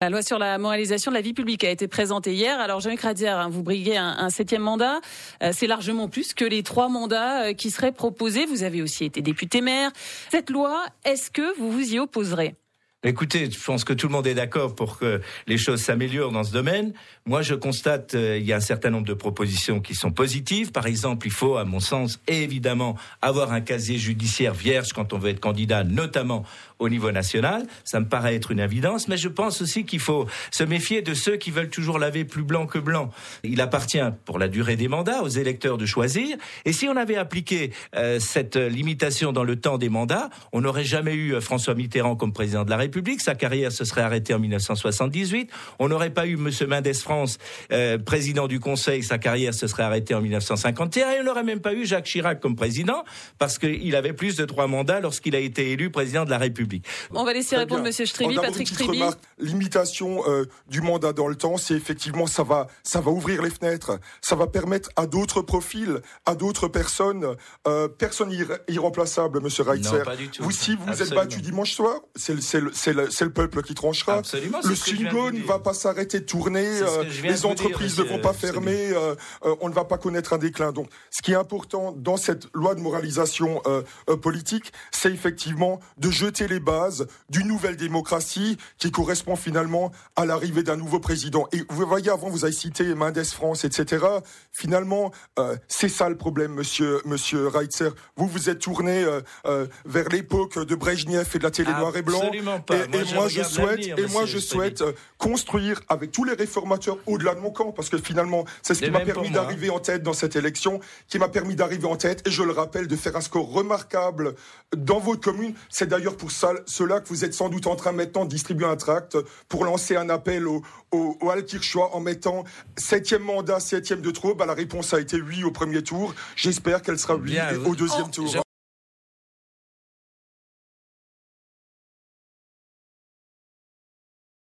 La loi sur la moralisation de la vie publique a été présentée hier. Alors, Jean-Luc Radière, hein, vous briguez un, septième mandat. Euh, c'est largement plus que les trois mandats euh, qui seraient proposés. Vous avez aussi été député maire. Cette loi, est-ce que vous vous y opposerez Écoutez, je pense que tout le monde est d'accord pour que les choses s'améliorent dans ce domaine. Moi, je constate qu'il euh, y a un certain nombre de propositions qui sont positives. Par exemple, il faut, à mon sens, évidemment, avoir un casier judiciaire vierge quand on veut être candidat, notamment au niveau national. Ça me paraît être une évidence, mais je pense aussi qu'il faut se méfier de ceux qui veulent toujours laver plus blanc que blanc. Il appartient, pour la durée des mandats, aux électeurs de choisir. Et si on avait appliqué euh, cette limitation dans le temps des mandats, on n'aurait jamais eu euh, François Mitterrand comme président de la République République. Sa carrière se serait arrêtée en 1978. On n'aurait pas eu M. Mendès France, euh, président du Conseil. Sa carrière se serait arrêtée en 1951. Et on n'aurait même pas eu Jacques Chirac comme président parce qu'il avait plus de trois mandats lorsqu'il a été élu président de la République. On va laisser répondre M. Striby, Patrick Striby. L'imitation euh, du mandat dans le temps, c'est effectivement, ça va, ça va ouvrir les fenêtres. Ça va permettre à d'autres profils, à d'autres personnes, euh, personne irremplaçable, M. Reitzer. Non, pas du tout. Vous, si vous vous êtes battu dimanche soir, c'est le, c'est le, peuple qui tranchera. le SINGO ne va pas s'arrêter de tourner, euh, les entreprises ne vont pas fermer, euh, euh, on ne va pas connaître un déclin. Donc, ce qui est important dans cette loi de moralisation politique, c'est effectivement de jeter les bases d'une nouvelle démocratie qui correspond finalement à l'arrivée d'un nouveau président. Et vous voyez, avant, vous avez cité Mendes France, etc. Finalement, c'est ça le problème, monsieur, monsieur Reitzer. Vous vous êtes tourné vers l'époque de Brejnev et de la télé noir et blanc. Et, moi, je souhaite, et moi, je souhaite construire avec tous les réformateurs au-delà de mon camp, parce que finalement, c'est ce qui m'a permis d'arriver en tête dans cette élection, qui m'a permis d'arriver en tête, et je le rappelle, de faire un score remarquable dans votre commune. C'est d'ailleurs pour ça, cela que vous êtes sans doute en train maintenant de distribuer un tract pour lancer un appel au, al en mettant septième mandat, septième de trop. Bah, la réponse a été oui au premier tour. J'espère qu'elle sera oui au deuxième tour.